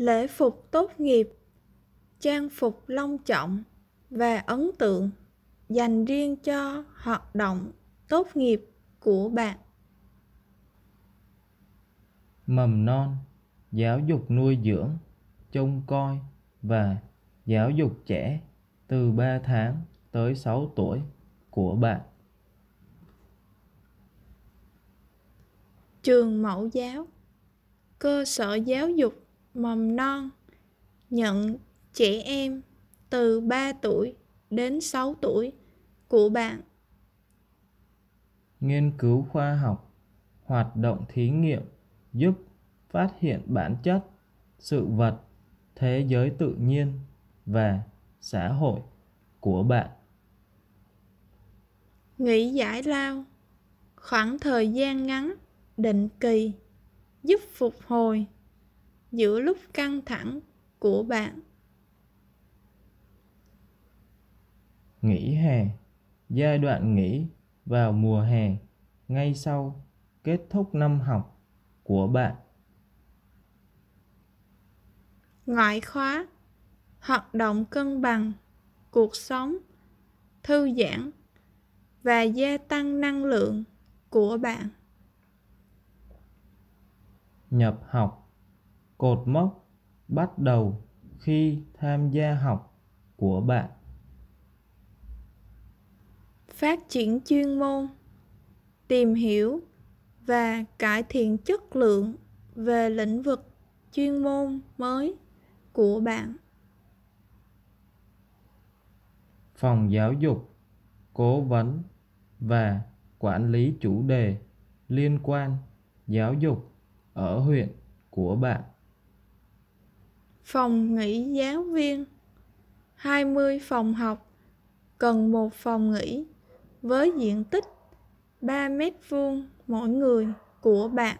lễ phục tốt nghiệp trang phục long trọng và ấn tượng dành riêng cho hoạt động tốt nghiệp của bạn mầm non giáo dục nuôi dưỡng trông coi và giáo dục trẻ từ 3 tháng tới 6 tuổi của bạn. Trường mẫu giáo, cơ sở giáo dục mầm non nhận trẻ em từ 3 tuổi đến 6 tuổi của bạn. Nghiên cứu khoa học, hoạt động thí nghiệm giúp phát hiện bản chất, sự vật, thế giới tự nhiên và xã hội của bạn. Nghỉ giải lao khoảng thời gian ngắn định kỳ giúp phục hồi giữa lúc căng thẳng của bạn nghỉ hè giai đoạn nghỉ vào mùa hè ngay sau kết thúc năm học của bạn ngoại khóa hoạt động cân bằng cuộc sống thư giãn và gia tăng năng lượng của bạn nhập học cột mốc bắt đầu khi tham gia học của bạn phát triển chuyên môn tìm hiểu và cải thiện chất lượng về lĩnh vực chuyên môn mới của bạn phòng giáo dục cố vấn và quản lý chủ đề liên quan giáo dục ở huyện của bạn phòng nghỉ giáo viên 20 phòng học cần một phòng nghỉ với diện tích 3 mét vuông mỗi người của bạn